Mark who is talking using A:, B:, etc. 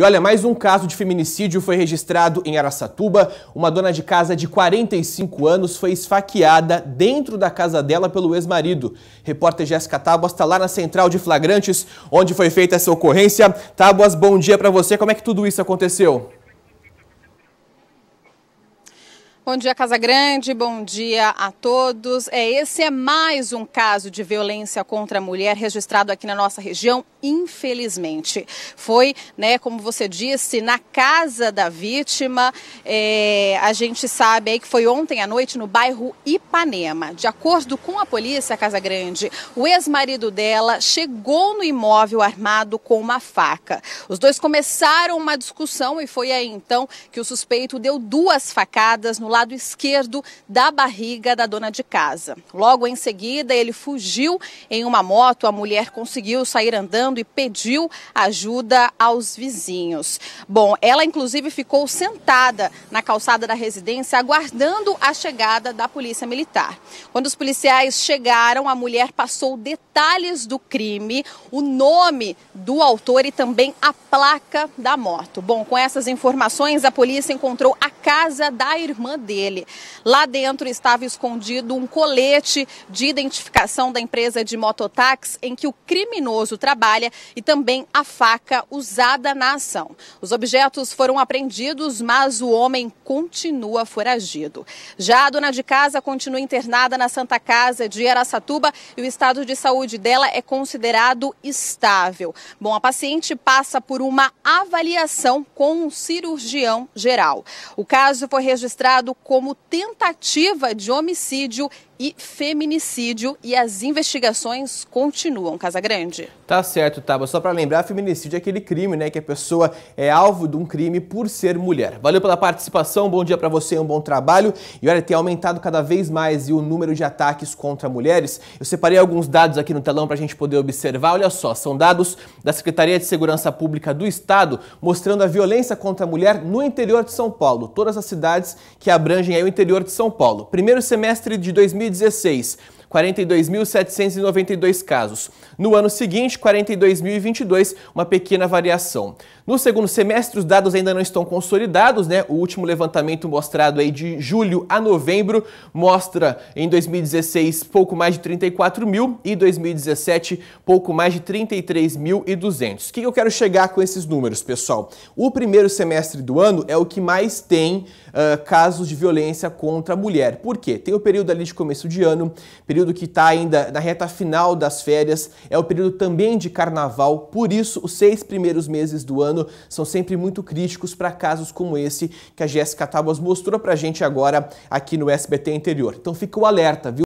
A: E olha, mais um caso de feminicídio foi registrado em Araçatuba. Uma dona de casa de 45 anos foi esfaqueada dentro da casa dela pelo ex-marido. Repórter Jéssica Tábuas está lá na central de flagrantes, onde foi feita essa ocorrência. Tábuas, bom dia para você. Como é que tudo isso aconteceu?
B: Bom dia, Casa Grande. Bom dia a todos. É, esse é mais um caso de violência contra a mulher registrado aqui na nossa região, infelizmente. Foi, né, como você disse, na casa da vítima. É, a gente sabe aí que foi ontem à noite no bairro Ipanema. De acordo com a polícia, Casa Grande, o ex-marido dela chegou no imóvel armado com uma faca. Os dois começaram uma discussão e foi aí então que o suspeito deu duas facadas no lado lado esquerdo da barriga da dona de casa. Logo em seguida, ele fugiu em uma moto. A mulher conseguiu sair andando e pediu ajuda aos vizinhos. Bom, ela inclusive ficou sentada na calçada da residência aguardando a chegada da polícia militar. Quando os policiais chegaram, a mulher passou detalhes do crime, o nome do autor e também a placa da moto. Bom, com essas informações, a polícia encontrou a casa da irmã dele. Lá dentro estava escondido um colete de identificação da empresa de mototáxi em que o criminoso trabalha e também a faca usada na ação. Os objetos foram apreendidos, mas o homem continua foragido. Já a dona de casa continua internada na Santa Casa de Aracatuba e o estado de saúde dela é considerado estável. Bom, a paciente passa por uma avaliação com um cirurgião geral. O caso foi registrado como tentativa de homicídio e feminicídio e as investigações continuam, Casa Grande.
A: Tá certo, Taba. Só para lembrar, feminicídio é aquele crime, né, que a pessoa é alvo de um crime por ser mulher. Valeu pela participação, bom dia para você, um bom trabalho. E olha, tem aumentado cada vez mais o número de ataques contra mulheres. Eu separei alguns dados aqui no telão para a gente poder observar. Olha só, são dados da Secretaria de Segurança Pública do Estado mostrando a violência contra a mulher no interior de São Paulo. Todas as cidades que abrangem aí o interior de São Paulo. Primeiro semestre de 2016, 42.792 casos. No ano seguinte, 42.022, uma pequena variação. No segundo semestre, os dados ainda não estão consolidados, né? O último levantamento mostrado aí de julho a novembro mostra em 2016 pouco mais de 34 mil e 2017 pouco mais de 33.200. O que eu quero chegar com esses números, pessoal? O primeiro semestre do ano é o que mais tem uh, casos de violência contra a mulher. Por quê? Tem o período ali de começo de ano, período que está ainda na reta final das férias, é o período também de carnaval, por isso os seis primeiros meses do ano são sempre muito críticos para casos como esse que a Jéssica Tábuas mostrou para a gente agora aqui no SBT Interior. Então fica o alerta, viu?